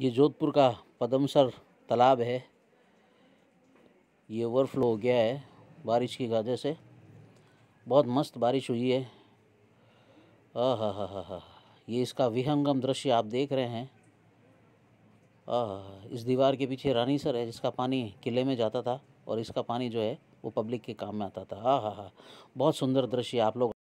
ये जोधपुर का पदमसर तालाब है ये ओवरफ्लो हो गया है बारिश की वजह से बहुत मस्त बारिश हुई है आ हा हा हा हा ये इसका विहंगम दृश्य आप देख रहे हैं आ, इस दीवार के पीछे रानी सर है जिसका पानी किले में जाता था और इसका पानी जो है वो पब्लिक के काम में आता था आ हा हा बहुत सुंदर दृश्य आप लोग